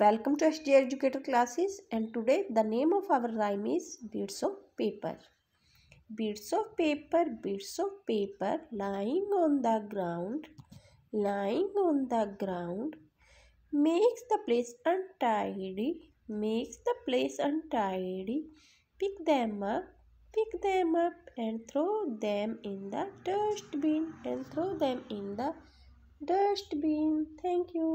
Welcome to SJ Educator classes and today the name of our rhyme is Beads of Paper. Beads of paper, beads of paper lying on the ground, lying on the ground makes the place untidy, makes the place untidy. Pick them up, pick them up and throw them in the dustbin and throw them in the dustbin. Thank you.